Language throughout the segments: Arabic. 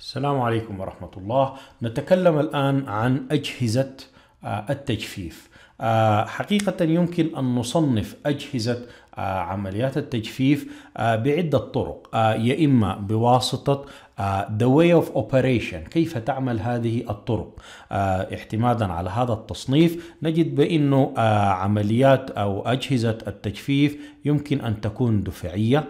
السلام عليكم ورحمة الله نتكلم الآن عن أجهزة آه، التجفيف آه، حقيقة يمكن أن نصنف أجهزة آه، عمليات التجفيف بعدة طرق يا إما بواسطة آه، the way of operation كيف تعمل هذه الطرق اعتمادا آه، على هذا التصنيف نجد بأنه آه، عمليات أو أجهزة التجفيف يمكن أن تكون دفعية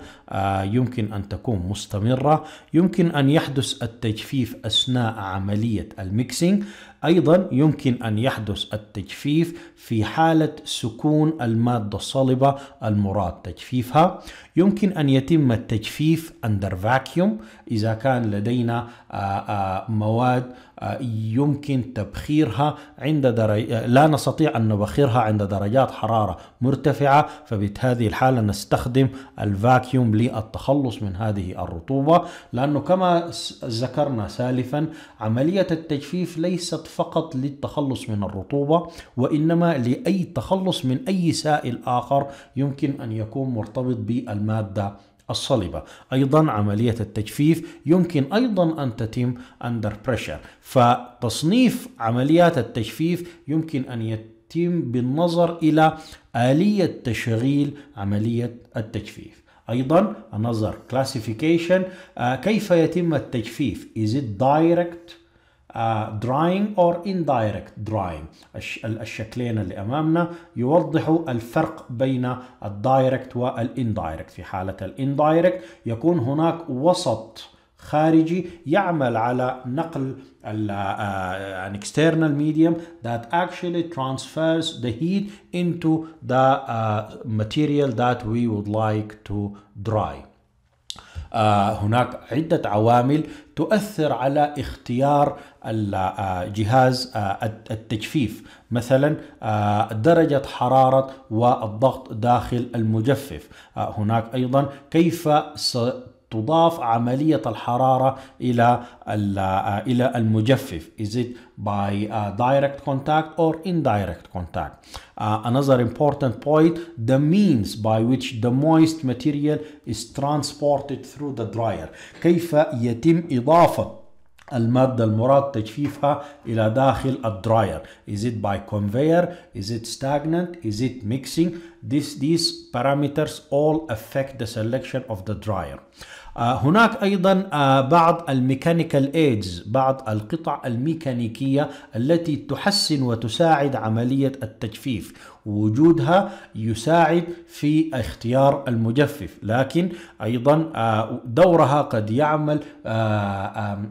يمكن أن تكون مستمرة يمكن أن يحدث التجفيف أثناء عملية الميكسينج أيضا يمكن أن يحدث التجفيف في حالة سكون المادة الصلبة المراد تجفيفها يمكن أن يتم التجفيف under vacuum إذا كان الآن لدينا آه، آه، مواد آه، يمكن تبخيرها عند درج... لا نستطيع أن نبخرها عند درجات حرارة مرتفعة فبهذه الحالة نستخدم الفاكيوم للتخلص من هذه الرطوبة لأنه كما ذكرنا سالفا عملية التجفيف ليست فقط للتخلص من الرطوبة وإنما لأي تخلص من أي سائل آخر يمكن أن يكون مرتبط بالمادة الصلبة أيضا عملية التجفيف يمكن أيضا أن تتم under pressure فتصنيف عمليات التجفيف يمكن أن يتم بالنظر إلى آلية تشغيل عملية التجفيف أيضا another classification آه، كيف يتم التجفيف is it direct drying or indirect drying الشكلين اللي امامنا يوضحوا الفرق بين الدايركت والاندايركت في حاله الاندايركت يكون هناك وسط خارجي يعمل على نقل an external medium that actually transfers the heat into the uh, material that we would like to dry. آه، هناك عدة عوامل تؤثر على اختيار آه، جهاز آه، التجفيف مثلا درجة حرارة والضغط داخل المجفف هناك أيضا كيف تضاف عملية الحرارة إلى إلى المجفف is it by uh, direct contact or indirect contact uh, another important point the means by which the moist material is transported through the dryer كيف يتم إضافة المادة المراد تجفيفها إلى داخل الدراير is it by conveyor is it stagnant is it mixing this, these parameters all affect the selection of the dryer آه، هناك أيضا آه، بعض الميكانيكال ايدز بعض القطع الميكانيكية التي تحسن وتساعد عملية التجفيف وجودها يساعد في اختيار المجفف لكن أيضا آه، دورها قد يعمل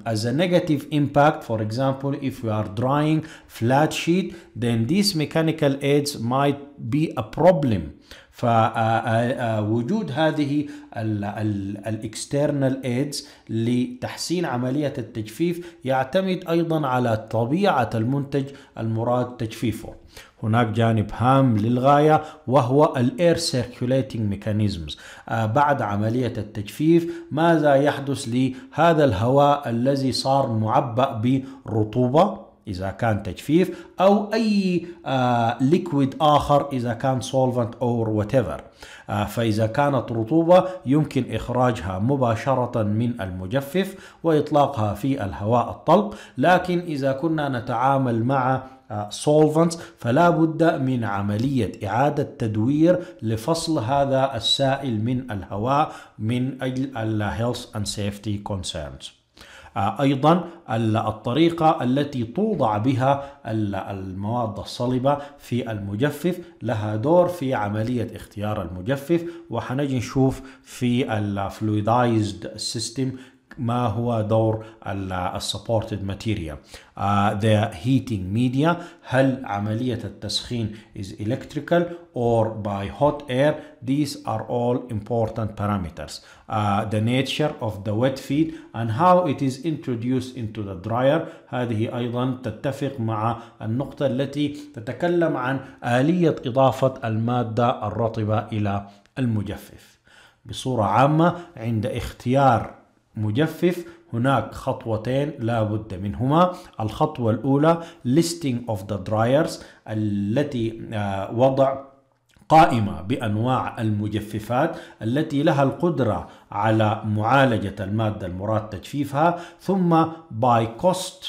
as a negative impact for example if we are drying flat sheet then these mechanical aids might be a problem فوجود هذه الاكسترنال ايدز لتحسين عمليه التجفيف يعتمد ايضا على طبيعه المنتج المراد تجفيفه هناك جانب هام للغاية وهو الاير circulating mechanisms آه، بعد عملية التجفيف ماذا يحدث لهذا الهواء الذي صار معبأ برطوبة إذا كان تجفيف أو أي ليكويد آه، آخر إذا كان سولفنت أو whatever آه فإذا كانت رطوبة يمكن إخراجها مباشرة من المجفف وإطلاقها في الهواء الطلق لكن إذا كنا نتعامل مع آه، solvents فلا بد من عملية إعادة تدوير لفصل هذا السائل من الهواء من أجل الهيلث and safety concerns آه، أيضا الطريقة التي توضع بها المواد الصلبة في المجفف لها دور في عملية اختيار المجفف وحنجي نشوف في الفلويدايزد سيستم ما هو دور السبورتد ماتيريال the heating media هل عملية التسخين is electrical or by hot air these are all important parameters uh, the nature of the wet feed and how it is introduced into the dryer هذه أيضا تتفق مع النقطة التي تتكلم عن آلية إضافة المادة الرطبة إلى المجفف بصورة عامة عند اختيار مجفف هناك خطوتين لا بد منهما الخطوة الأولى listing of the dryers التي آه، وضع قائمة بأنواع المجففات التي لها القدرة على معالجة المادة المراد تجفيفها ثم by cost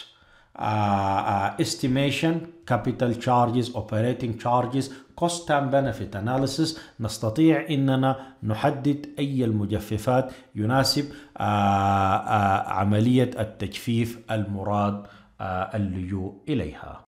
آه، آه، estimation capital charges operating charges cost and benefit analysis نستطيع اننا نحدد اي المجففات يناسب آه، آه، عمليه التجفيف المراد آه، اللجوء اليها